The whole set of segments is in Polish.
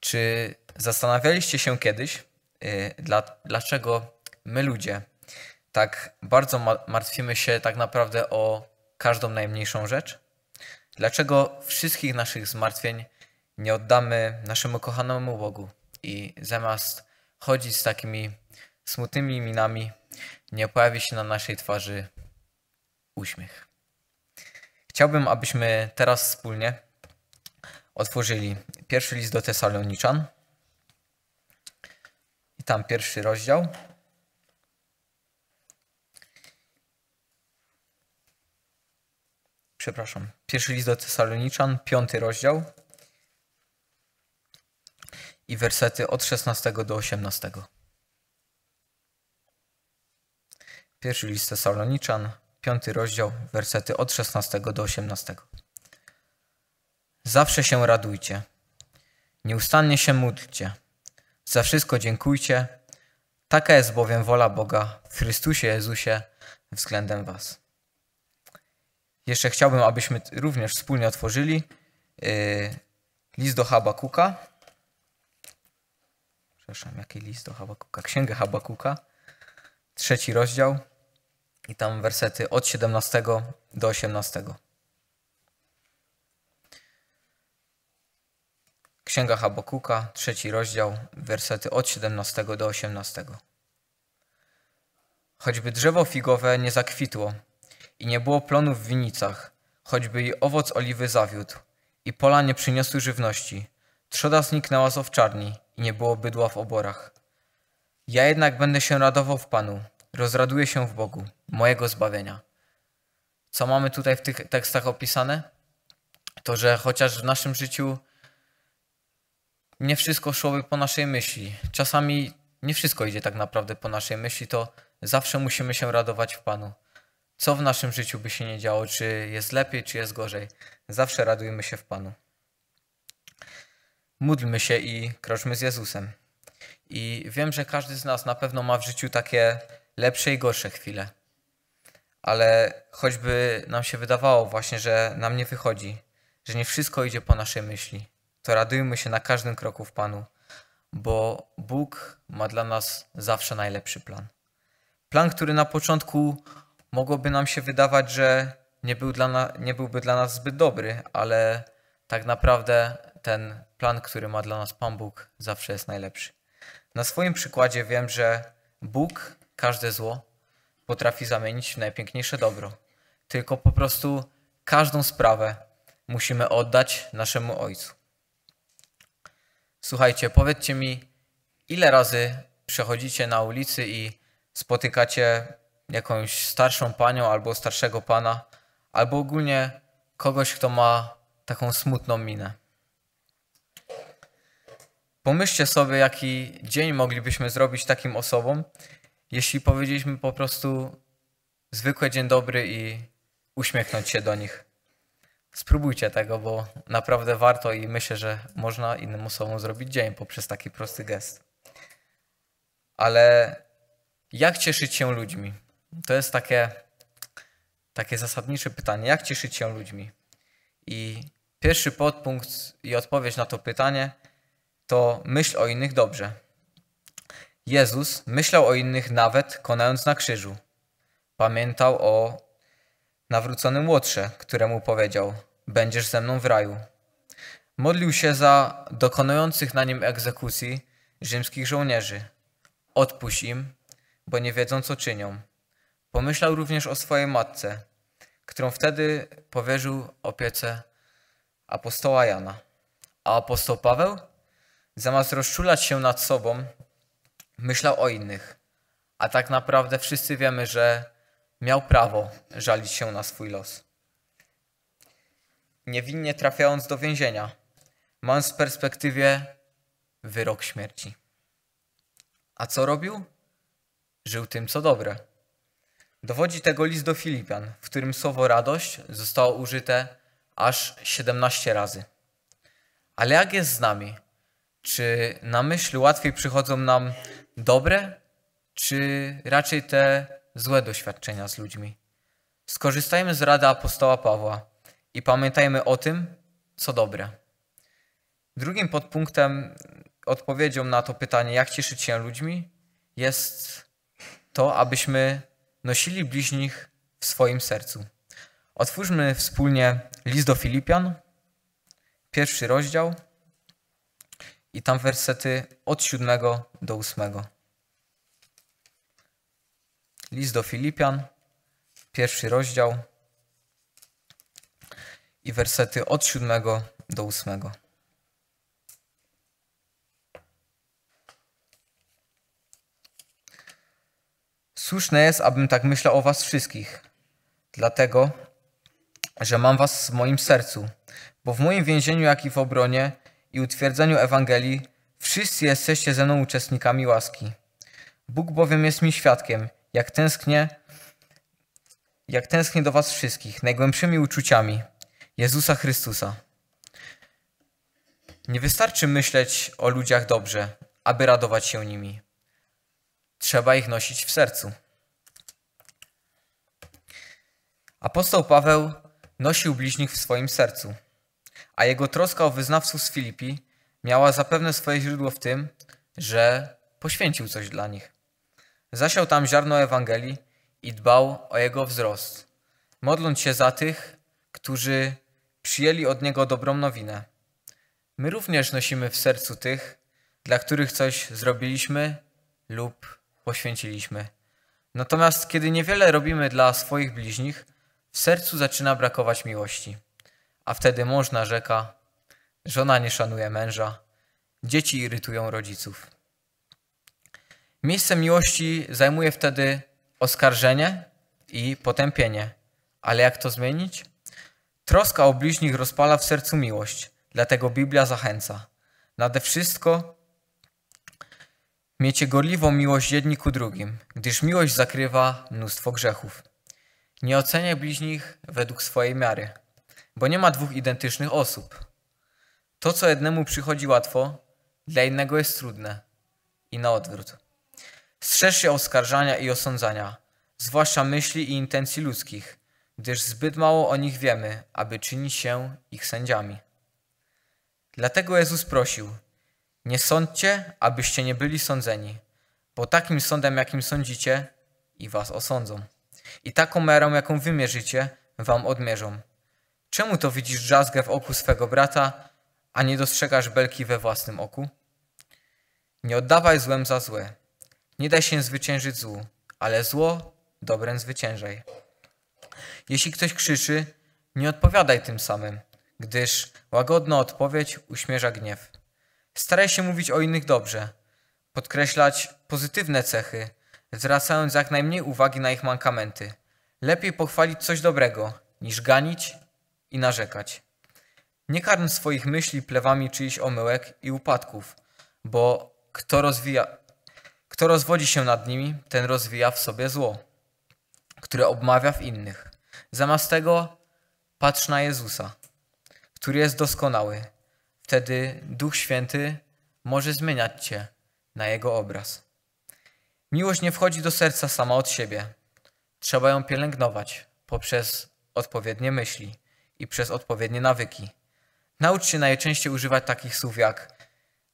Czy zastanawialiście się kiedyś, y, dla, dlaczego my ludzie tak bardzo martwimy się tak naprawdę o każdą najmniejszą rzecz? Dlaczego wszystkich naszych zmartwień nie oddamy naszemu kochanemu Bogu i zamiast chodzić z takimi smutnymi minami, nie pojawi się na naszej twarzy uśmiech? Chciałbym, abyśmy teraz wspólnie otworzyli pierwszy list do Tesaloniczan i tam pierwszy rozdział. Przepraszam, pierwszy list do Tesaloniczan, piąty rozdział i wersety od 16 do 18. Pierwszy list Tesaloniczan, piąty rozdział, wersety od 16 do 18. Zawsze się radujcie. Nieustannie się módlcie. Za wszystko dziękujcie. Taka jest bowiem wola Boga w Chrystusie Jezusie względem Was. Jeszcze chciałbym, abyśmy również wspólnie otworzyli yy, list do Habakuka. Przepraszam, jaki list do Habakuka? Księgę Habakuka, trzeci rozdział i tam wersety od 17 do 18. Księga Habakuka, trzeci rozdział, wersety od 17 do 18. Choćby drzewo figowe nie zakwitło i nie było plonów w winicach, choćby i owoc oliwy zawiódł i pola nie przyniosły żywności, trzoda zniknęła z owczarni i nie było bydła w oborach. Ja jednak będę się radował w Panu, rozraduję się w Bogu, mojego zbawienia. Co mamy tutaj w tych tekstach opisane? To, że chociaż w naszym życiu nie wszystko szłoby po naszej myśli. Czasami nie wszystko idzie tak naprawdę po naszej myśli, to zawsze musimy się radować w Panu. Co w naszym życiu by się nie działo, czy jest lepiej, czy jest gorzej, zawsze radujmy się w Panu. Módlmy się i kroczmy z Jezusem. I wiem, że każdy z nas na pewno ma w życiu takie lepsze i gorsze chwile. Ale choćby nam się wydawało właśnie, że nam nie wychodzi, że nie wszystko idzie po naszej myśli, to radujmy się na każdym kroku w Panu, bo Bóg ma dla nas zawsze najlepszy plan. Plan, który na początku mogłoby nam się wydawać, że nie, był dla na, nie byłby dla nas zbyt dobry, ale tak naprawdę ten plan, który ma dla nas Pan Bóg, zawsze jest najlepszy. Na swoim przykładzie wiem, że Bóg każde zło potrafi zamienić w najpiękniejsze dobro. Tylko po prostu każdą sprawę musimy oddać naszemu Ojcu. Słuchajcie, powiedzcie mi, ile razy przechodzicie na ulicy i spotykacie jakąś starszą panią albo starszego pana, albo ogólnie kogoś, kto ma taką smutną minę. Pomyślcie sobie, jaki dzień moglibyśmy zrobić takim osobom, jeśli powiedzieliśmy po prostu zwykły dzień dobry i uśmiechnąć się do nich spróbujcie tego, bo naprawdę warto i myślę, że można innym osobom zrobić dzień poprzez taki prosty gest. Ale jak cieszyć się ludźmi? To jest takie, takie zasadnicze pytanie. Jak cieszyć się ludźmi? I pierwszy podpunkt i odpowiedź na to pytanie to myśl o innych dobrze. Jezus myślał o innych nawet konając na krzyżu. Pamiętał o nawróconym łotrze, któremu powiedział: Będziesz ze mną w raju. Modlił się za dokonujących na nim egzekucji rzymskich żołnierzy. Odpuść im, bo nie wiedzą, co czynią. Pomyślał również o swojej matce, którą wtedy powierzył opiece apostoła Jana. A apostoł Paweł, zamiast rozczulać się nad sobą, myślał o innych. A tak naprawdę wszyscy wiemy, że Miał prawo żalić się na swój los. Niewinnie trafiając do więzienia, mając w perspektywie wyrok śmierci. A co robił? Żył tym, co dobre. Dowodzi tego list do Filipian, w którym słowo radość zostało użyte aż 17 razy. Ale jak jest z nami? Czy na myśl łatwiej przychodzą nam dobre, czy raczej te złe doświadczenia z ludźmi. Skorzystajmy z rady apostoła Pawła i pamiętajmy o tym, co dobre. Drugim podpunktem, odpowiedzią na to pytanie, jak cieszyć się ludźmi, jest to, abyśmy nosili bliźnich w swoim sercu. Otwórzmy wspólnie list do Filipian, pierwszy rozdział i tam wersety od siódmego do ósmego. List do Filipian, pierwszy rozdział i wersety od 7 do 8. Słuszne jest, abym tak myślał o Was wszystkich, dlatego, że mam Was w moim sercu, bo w moim więzieniu, jak i w obronie i utwierdzeniu Ewangelii, wszyscy jesteście ze mną uczestnikami łaski. Bóg bowiem jest mi świadkiem, jak tęsknię, jak tęsknię do Was wszystkich najgłębszymi uczuciami Jezusa Chrystusa. Nie wystarczy myśleć o ludziach dobrze, aby radować się nimi. Trzeba ich nosić w sercu. Apostoł Paweł nosił bliźnich w swoim sercu, a jego troska o wyznawców z Filipi miała zapewne swoje źródło w tym, że poświęcił coś dla nich. Zasiał tam ziarno Ewangelii i dbał o jego wzrost, modląc się za tych, którzy przyjęli od niego dobrą nowinę. My również nosimy w sercu tych, dla których coś zrobiliśmy lub poświęciliśmy. Natomiast kiedy niewiele robimy dla swoich bliźnich, w sercu zaczyna brakować miłości. A wtedy mąż rzeka, żona nie szanuje męża, dzieci irytują rodziców. Miejsce miłości zajmuje wtedy oskarżenie i potępienie. Ale jak to zmienić? Troska o bliźnich rozpala w sercu miłość, dlatego Biblia zachęca. Nade wszystko miecie gorliwą miłość jedni ku drugim, gdyż miłość zakrywa mnóstwo grzechów. Nie oceniaj bliźnich według swojej miary, bo nie ma dwóch identycznych osób. To, co jednemu przychodzi łatwo, dla innego jest trudne i na odwrót. Strzeż się oskarżania i osądzania, zwłaszcza myśli i intencji ludzkich, gdyż zbyt mało o nich wiemy, aby czynić się ich sędziami. Dlatego Jezus prosił: Nie sądźcie, abyście nie byli sądzeni, bo takim sądem, jakim sądzicie, i was osądzą. I taką merą, jaką wymierzycie, wam odmierzą. Czemu to widzisz drzazgę w oku swego brata, a nie dostrzegasz belki we własnym oku? Nie oddawaj złem za złe nie da się zwyciężyć złu, ale zło dobrem zwyciężaj. Jeśli ktoś krzyczy, nie odpowiadaj tym samym, gdyż łagodna odpowiedź uśmierza gniew. Staraj się mówić o innych dobrze, podkreślać pozytywne cechy, zwracając jak najmniej uwagi na ich mankamenty. Lepiej pochwalić coś dobrego, niż ganić i narzekać. Nie karm swoich myśli plewami czyichś omyłek i upadków, bo kto rozwija, kto rozwodzi się nad nimi, ten rozwija w sobie zło, które obmawia w innych. Zamiast tego patrz na Jezusa, który jest doskonały. Wtedy Duch Święty może zmieniać cię na Jego obraz. Miłość nie wchodzi do serca sama od siebie. Trzeba ją pielęgnować poprzez odpowiednie myśli i przez odpowiednie nawyki. Naucz się najczęściej używać takich słów jak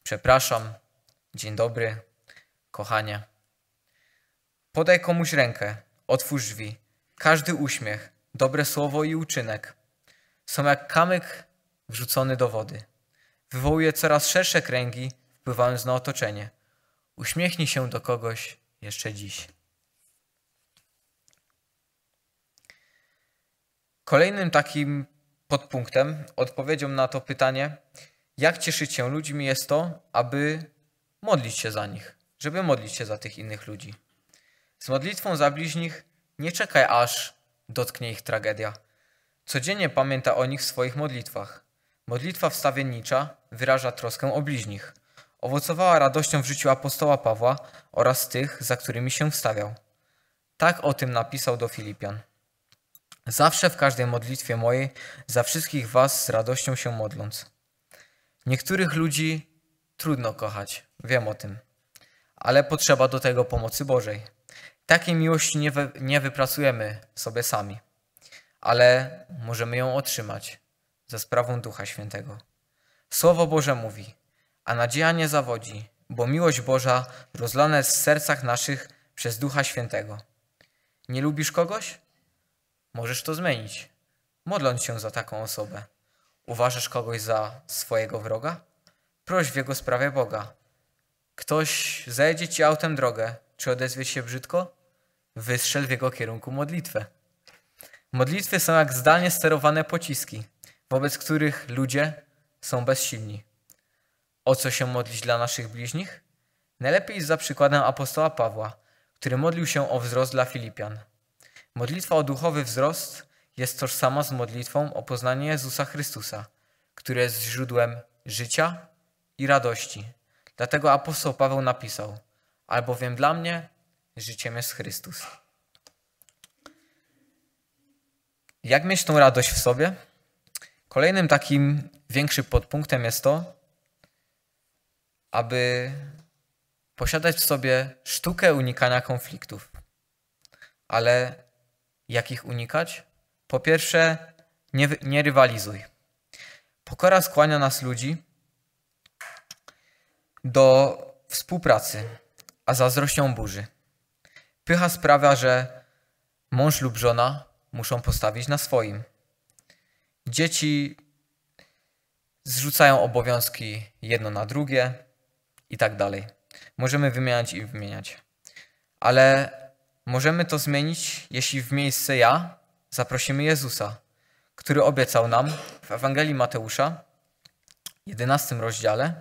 przepraszam, dzień dobry, kochanie. Podaj komuś rękę, otwórz drzwi. Każdy uśmiech, dobre słowo i uczynek są jak kamyk wrzucony do wody. Wywołuje coraz szersze kręgi, wpływając na otoczenie. Uśmiechnij się do kogoś jeszcze dziś. Kolejnym takim podpunktem, odpowiedzią na to pytanie, jak cieszyć się ludźmi, jest to, aby modlić się za nich żeby modlić się za tych innych ludzi. Z modlitwą za bliźnich nie czekaj aż dotknie ich tragedia. Codziennie pamięta o nich w swoich modlitwach. Modlitwa wstawiennicza wyraża troskę o bliźnich. Owocowała radością w życiu apostoła Pawła oraz tych, za którymi się wstawiał. Tak o tym napisał do Filipian. Zawsze w każdej modlitwie mojej za wszystkich was z radością się modląc. Niektórych ludzi trudno kochać, wiem o tym ale potrzeba do tego pomocy Bożej. Takiej miłości nie, wy, nie wypracujemy sobie sami, ale możemy ją otrzymać za sprawą Ducha Świętego. Słowo Boże mówi, a nadzieja nie zawodzi, bo miłość Boża rozlana jest w sercach naszych przez Ducha Świętego. Nie lubisz kogoś? Możesz to zmienić, modląc się za taką osobę. Uważasz kogoś za swojego wroga? Proś w jego sprawie Boga, Ktoś zajdzie ci autem drogę, czy odezwie się brzydko? Wystrzel w jego kierunku modlitwę. Modlitwy są jak zdalnie sterowane pociski, wobec których ludzie są bezsilni. O co się modlić dla naszych bliźnich? Najlepiej za przykładem apostoła Pawła, który modlił się o wzrost dla Filipian. Modlitwa o duchowy wzrost jest tożsama z modlitwą o poznanie Jezusa Chrystusa, który jest źródłem życia i radości. Dlatego apostoł Paweł napisał, albowiem dla mnie życiem jest Chrystus. Jak mieć tą radość w sobie? Kolejnym takim większym podpunktem jest to, aby posiadać w sobie sztukę unikania konfliktów. Ale jak ich unikać? Po pierwsze, nie, nie rywalizuj. Pokora skłania nas ludzi do współpracy, a zazdrością burzy. Pycha sprawia, że mąż lub żona muszą postawić na swoim. Dzieci zrzucają obowiązki jedno na drugie i tak dalej. Możemy wymieniać i wymieniać. Ale możemy to zmienić, jeśli w miejsce ja zaprosimy Jezusa, który obiecał nam w Ewangelii Mateusza, 11 rozdziale,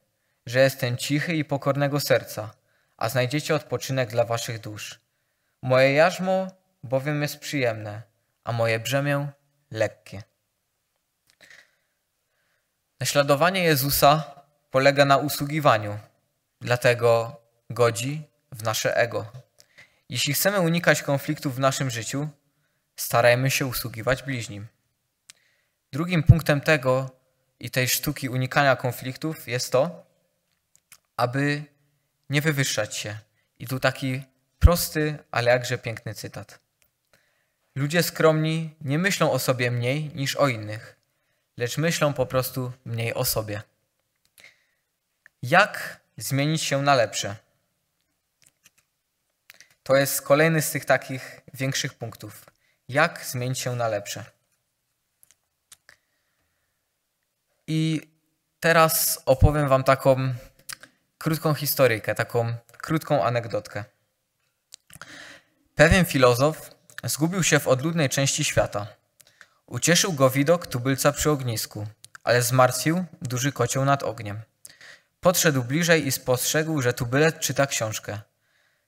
że jestem cichy i pokornego serca, a znajdziecie odpoczynek dla waszych dusz. Moje jarzmo bowiem jest przyjemne, a moje brzemię lekkie. Naśladowanie Jezusa polega na usługiwaniu, dlatego godzi w nasze ego. Jeśli chcemy unikać konfliktów w naszym życiu, starajmy się usługiwać bliźnim. Drugim punktem tego i tej sztuki unikania konfliktów jest to, aby nie wywyższać się. I tu taki prosty, ale jakże piękny cytat. Ludzie skromni nie myślą o sobie mniej niż o innych, lecz myślą po prostu mniej o sobie. Jak zmienić się na lepsze? To jest kolejny z tych takich większych punktów. Jak zmienić się na lepsze? I teraz opowiem Wam taką krótką historyjkę, taką krótką anegdotkę. Pewien filozof zgubił się w odludnej części świata. Ucieszył go widok tubylca przy ognisku, ale zmartwił duży kocioł nad ogniem. Podszedł bliżej i spostrzegł, że tubylec czyta książkę.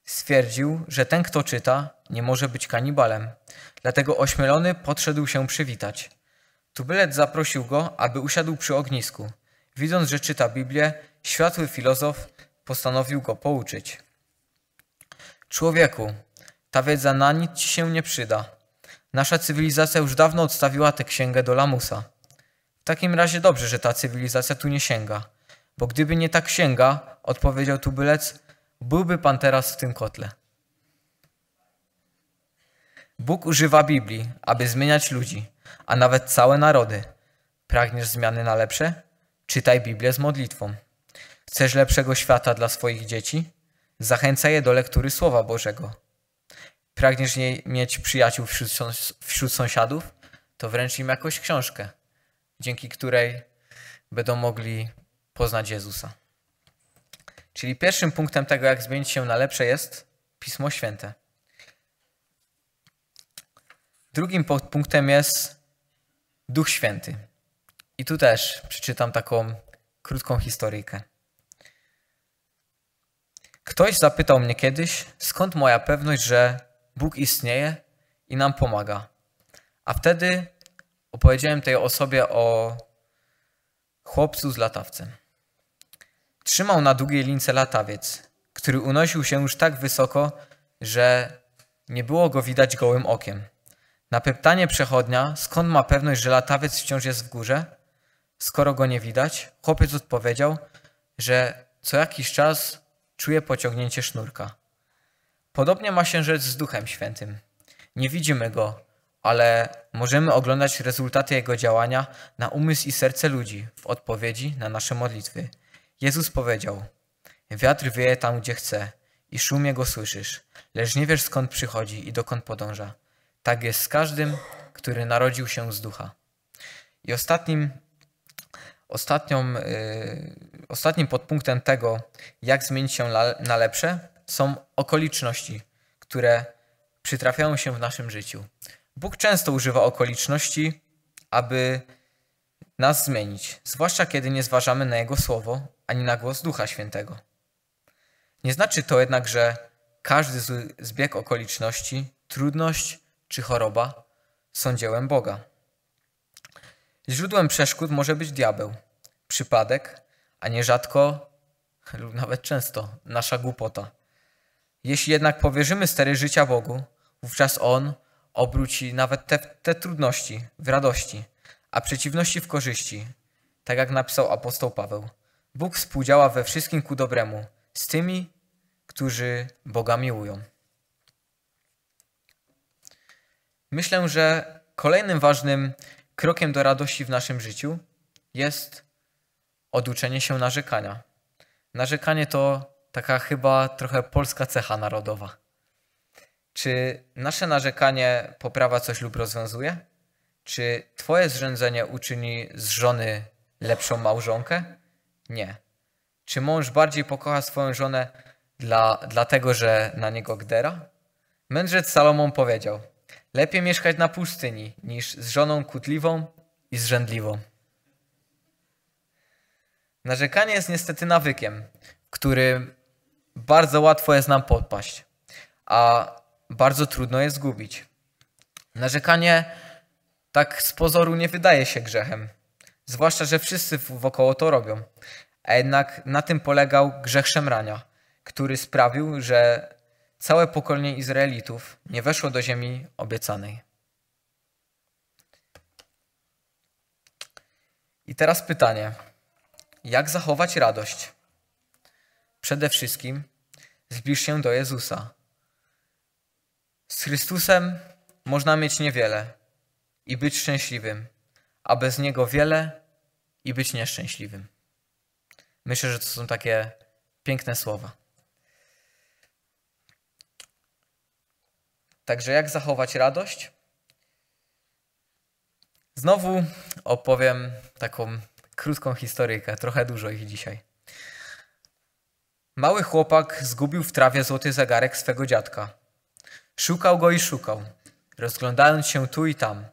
Stwierdził, że ten, kto czyta, nie może być kanibalem, dlatego ośmielony podszedł się przywitać. Tubylec zaprosił go, aby usiadł przy ognisku – Widząc, że czyta Biblię, światły filozof postanowił go pouczyć. Człowieku, ta wiedza na nic ci się nie przyda. Nasza cywilizacja już dawno odstawiła tę księgę do lamusa. W takim razie dobrze, że ta cywilizacja tu nie sięga, bo gdyby nie ta księga, odpowiedział tubylec, byłby pan teraz w tym kotle. Bóg używa Biblii, aby zmieniać ludzi, a nawet całe narody. Pragniesz zmiany na lepsze? Czytaj Biblię z modlitwą. Chcesz lepszego świata dla swoich dzieci? Zachęcaj je do lektury Słowa Bożego. Pragniesz mieć przyjaciół wśród, wśród sąsiadów? To wręcz im jakąś książkę, dzięki której będą mogli poznać Jezusa. Czyli pierwszym punktem tego, jak zmienić się na lepsze, jest Pismo Święte. Drugim punktem jest Duch Święty. I tu też przeczytam taką krótką historyjkę. Ktoś zapytał mnie kiedyś, skąd moja pewność, że Bóg istnieje i nam pomaga. A wtedy opowiedziałem tej osobie o chłopcu z latawcem. Trzymał na długiej lince latawiec, który unosił się już tak wysoko, że nie było go widać gołym okiem. Na pytanie przechodnia, skąd ma pewność, że latawiec wciąż jest w górze, skoro go nie widać, chłopiec odpowiedział, że co jakiś czas czuje pociągnięcie sznurka. Podobnie ma się rzecz z Duchem Świętym. Nie widzimy go, ale możemy oglądać rezultaty jego działania na umysł i serce ludzi w odpowiedzi na nasze modlitwy. Jezus powiedział: Wiatr wieje tam, gdzie chce, i szum jego słyszysz, lecz nie wiesz skąd przychodzi i dokąd podąża. Tak jest z każdym, który narodził się z ducha. I ostatnim Ostatnią, y, ostatnim podpunktem tego, jak zmienić się na lepsze, są okoliczności, które przytrafiają się w naszym życiu. Bóg często używa okoliczności, aby nas zmienić, zwłaszcza kiedy nie zważamy na Jego słowo ani na głos Ducha Świętego. Nie znaczy to jednak, że każdy zbieg okoliczności, trudność czy choroba są dziełem Boga. Źródłem przeszkód może być diabeł, przypadek, a nierzadko lub nawet często nasza głupota. Jeśli jednak powierzymy stery życia Bogu, wówczas On obróci nawet te, te trudności w radości, a przeciwności w korzyści, tak jak napisał apostoł Paweł. Bóg współdziała we wszystkim ku dobremu z tymi, którzy Boga miłują. Myślę, że kolejnym ważnym krokiem do radości w naszym życiu jest oduczenie się narzekania. Narzekanie to taka chyba trochę polska cecha narodowa. Czy nasze narzekanie poprawa coś lub rozwiązuje? Czy Twoje zrzędzenie uczyni z żony lepszą małżonkę? Nie. Czy mąż bardziej pokocha swoją żonę dla, dlatego, że na niego gdera? Mędrzec Salomon powiedział – Lepiej mieszkać na pustyni niż z żoną kutliwą i zrzędliwą. Narzekanie jest niestety nawykiem, który bardzo łatwo jest nam podpaść, a bardzo trudno jest zgubić. Narzekanie tak z pozoru nie wydaje się grzechem, zwłaszcza, że wszyscy wokoło to robią. A jednak na tym polegał grzech szemrania, który sprawił, że całe pokolenie Izraelitów nie weszło do ziemi obiecanej. I teraz pytanie: jak zachować radość? Przede wszystkim zbliż się do Jezusa. Z Chrystusem można mieć niewiele i być szczęśliwym, a bez Niego wiele i być nieszczęśliwym. Myślę, że to są takie piękne słowa. Także jak zachować radość? Znowu opowiem taką krótką historyjkę, trochę dużo ich dzisiaj. Mały chłopak zgubił w trawie złoty zegarek swego dziadka. Szukał go i szukał, rozglądając się tu i tam,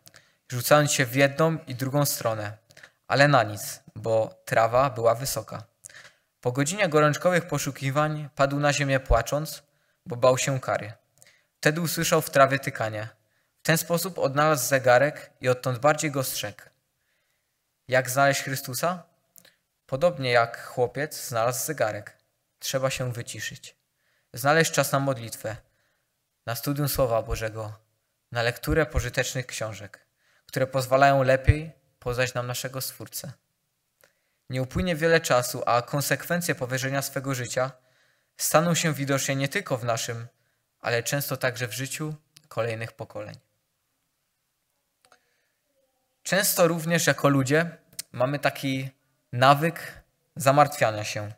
rzucając się w jedną i drugą stronę, ale na nic, bo trawa była wysoka. Po godzinie gorączkowych poszukiwań padł na ziemię płacząc, bo bał się kary. Wtedy usłyszał w trawie tykanie. W ten sposób odnalazł zegarek i odtąd bardziej go strzegł. Jak znaleźć Chrystusa? Podobnie jak chłopiec znalazł zegarek. Trzeba się wyciszyć. Znaleźć czas na modlitwę, na studium Słowa Bożego, na lekturę pożytecznych książek, które pozwalają lepiej poznać nam naszego Stwórcę. Nie upłynie wiele czasu, a konsekwencje powierzenia swego życia staną się widoczne nie tylko w naszym ale często także w życiu kolejnych pokoleń. Często również jako ludzie mamy taki nawyk zamartwiania się.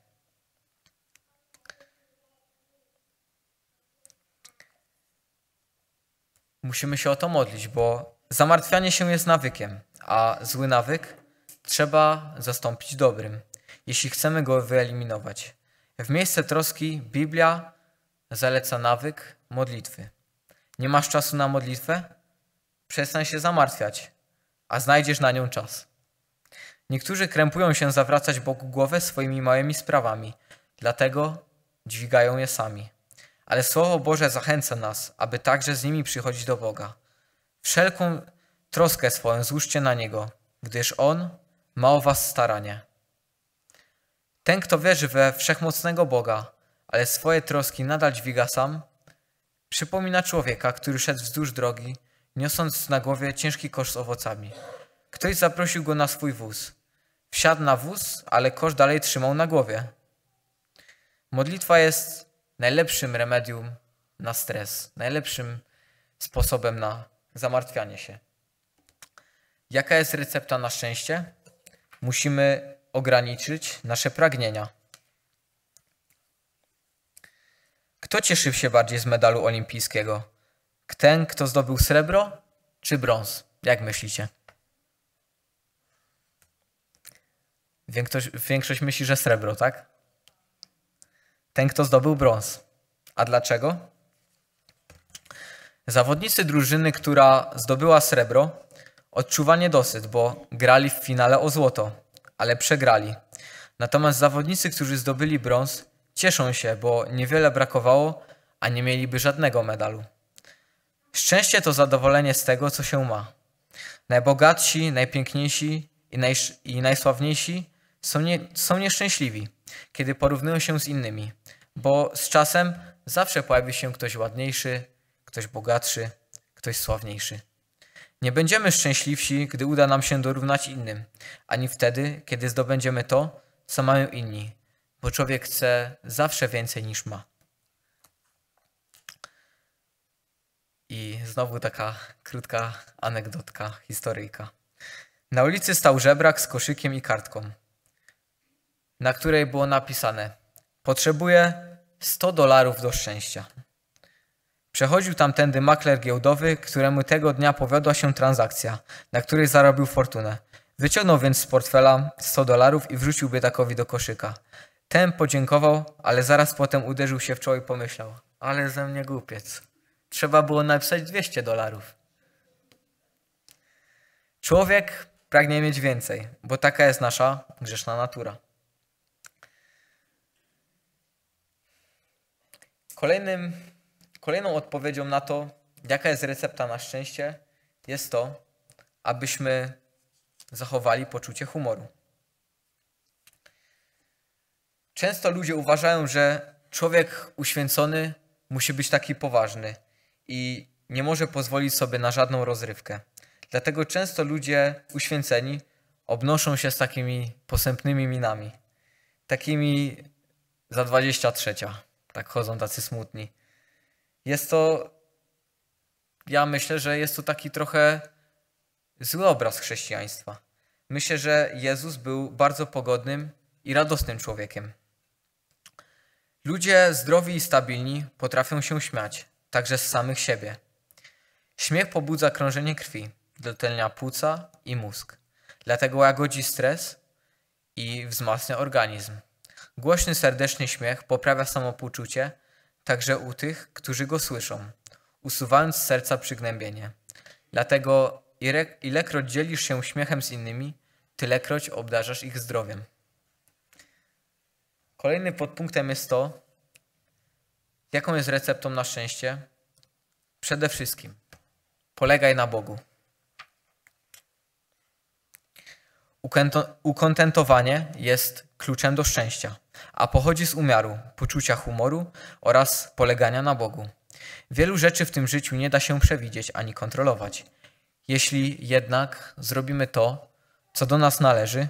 Musimy się o to modlić, bo zamartwianie się jest nawykiem, a zły nawyk trzeba zastąpić dobrym, jeśli chcemy go wyeliminować. W miejsce troski Biblia zaleca nawyk modlitwy. Nie masz czasu na modlitwę? Przestań się zamartwiać, a znajdziesz na nią czas. Niektórzy krępują się zawracać Bogu głowę swoimi małymi sprawami, dlatego dźwigają je sami. Ale Słowo Boże zachęca nas, aby także z nimi przychodzić do Boga. Wszelką troskę swoją złóżcie na Niego, gdyż On ma o was staranie. Ten, kto wierzy we wszechmocnego Boga, ale swoje troski nadal dźwiga sam, przypomina człowieka, który szedł wzdłuż drogi, niosąc na głowie ciężki kosz z owocami. Ktoś zaprosił go na swój wóz. Wsiadł na wóz, ale kosz dalej trzymał na głowie. Modlitwa jest najlepszym remedium na stres, najlepszym sposobem na zamartwianie się. Jaka jest recepta na szczęście? Musimy ograniczyć nasze pragnienia. Kto cieszył się bardziej z medalu olimpijskiego? Ten, kto zdobył srebro, czy brąz? Jak myślicie? Większość, większość myśli, że srebro, tak? Ten, kto zdobył brąz. A dlaczego? Zawodnicy drużyny, która zdobyła srebro, odczuwa dosyć, bo grali w finale o złoto, ale przegrali. Natomiast zawodnicy, którzy zdobyli brąz, Cieszą się, bo niewiele brakowało, a nie mieliby żadnego medalu. Szczęście to zadowolenie z tego, co się ma. Najbogatsi, najpiękniejsi i, najsz- i najsławniejsi są, nie- są nieszczęśliwi, kiedy porównują się z innymi, bo z czasem zawsze pojawi się ktoś ładniejszy, ktoś bogatszy, ktoś sławniejszy. Nie będziemy szczęśliwsi, gdy uda nam się dorównać innym, ani wtedy, kiedy zdobędziemy to, co mają inni, bo człowiek chce zawsze więcej niż ma. I znowu taka krótka anegdotka, historyjka. Na ulicy stał żebrak z koszykiem i kartką, na której było napisane: Potrzebuję 100 dolarów do szczęścia. Przechodził tamtędy makler giełdowy, któremu tego dnia powiodła się transakcja, na której zarobił fortunę. Wyciągnął więc z portfela 100 dolarów i wrzucił biedakowi do koszyka. Ten podziękował, ale zaraz potem uderzył się w czoło i pomyślał: Ale ze mnie głupiec. Trzeba było napisać 200 dolarów. Człowiek pragnie mieć więcej, bo taka jest nasza grzeszna natura. Kolejnym, kolejną odpowiedzią na to, jaka jest recepta na szczęście, jest to, abyśmy zachowali poczucie humoru. Często ludzie uważają, że człowiek uświęcony musi być taki poważny i nie może pozwolić sobie na żadną rozrywkę. Dlatego często ludzie uświęceni obnoszą się z takimi posępnymi minami. Takimi za 23. Tak chodzą tacy smutni. Jest to, ja myślę, że jest to taki trochę zły obraz chrześcijaństwa. Myślę, że Jezus był bardzo pogodnym i radosnym człowiekiem. Ludzie zdrowi i stabilni potrafią się śmiać, także z samych siebie. Śmiech pobudza krążenie krwi, dotlenia płuca i mózg. Dlatego łagodzi stres i wzmacnia organizm. Głośny, serdeczny śmiech poprawia samopoczucie, także u tych, którzy go słyszą, usuwając z serca przygnębienie. Dlatego ilekroć dzielisz się śmiechem z innymi, tylekroć obdarzasz ich zdrowiem. Kolejnym podpunktem jest to, jaką jest receptą na szczęście? Przede wszystkim polegaj na Bogu. Ukontentowanie jest kluczem do szczęścia, a pochodzi z umiaru, poczucia humoru oraz polegania na Bogu. Wielu rzeczy w tym życiu nie da się przewidzieć ani kontrolować. Jeśli jednak zrobimy to, co do nas należy,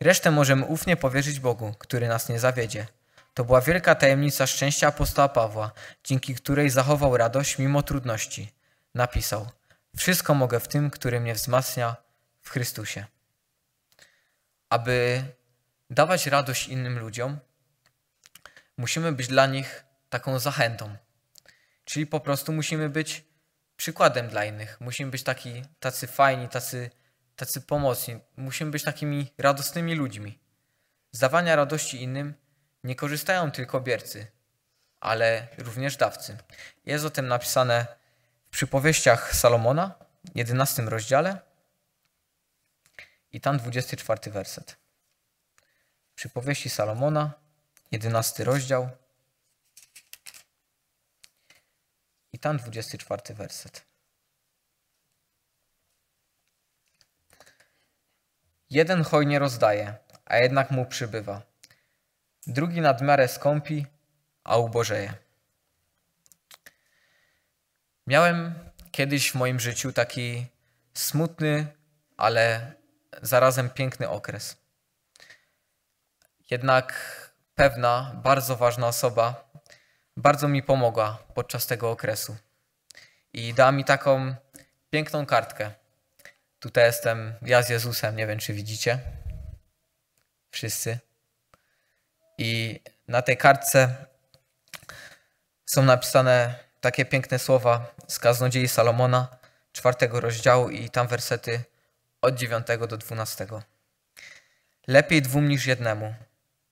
Resztę możemy ufnie powierzyć Bogu, który nas nie zawiedzie. To była wielka tajemnica szczęścia apostoła Pawła, dzięki której zachował radość mimo trudności. Napisał: Wszystko mogę w tym, który mnie wzmacnia w Chrystusie. Aby dawać radość innym ludziom, musimy być dla nich taką zachętą. Czyli po prostu musimy być przykładem dla innych. Musimy być taki, tacy fajni, tacy tacy pomocni. Musimy być takimi radosnymi ludźmi. Z dawania radości innym nie korzystają tylko biercy, ale również dawcy. Jest o tym napisane w przypowieściach Salomona, 11 rozdziale i tam 24 werset. Przypowieści Salomona, 11 rozdział i tam 24 werset. Jeden hojnie rozdaje, a jednak mu przybywa. Drugi nadmiarę skąpi, a ubożeje. Miałem kiedyś w moim życiu taki smutny, ale zarazem piękny okres. Jednak pewna, bardzo ważna osoba bardzo mi pomogła podczas tego okresu i dała mi taką piękną kartkę Tutaj jestem ja z Jezusem, nie wiem czy widzicie. Wszyscy. I na tej kartce są napisane takie piękne słowa z kaznodziei Salomona, czwartego rozdziału i tam wersety od 9 do 12. Lepiej dwóm niż jednemu,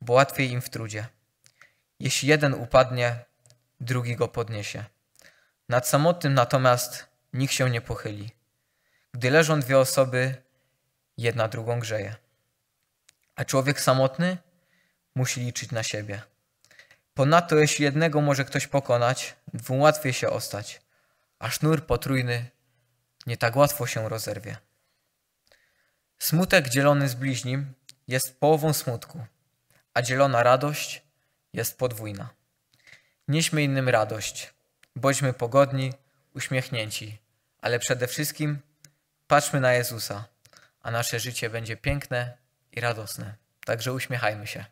bo łatwiej im w trudzie. Jeśli jeden upadnie, drugi go podniesie. Nad samotnym natomiast nikt się nie pochyli. Gdy leżą dwie osoby, jedna drugą grzeje. A człowiek samotny musi liczyć na siebie. Ponadto, jeśli jednego może ktoś pokonać, dwóm łatwiej się ostać, a sznur potrójny nie tak łatwo się rozerwie. Smutek dzielony z bliźnim jest połową smutku, a dzielona radość jest podwójna. Nieśmy innym radość, bądźmy pogodni, uśmiechnięci, ale przede wszystkim Patrzmy na Jezusa, a nasze życie będzie piękne i radosne. Także uśmiechajmy się.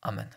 Amen.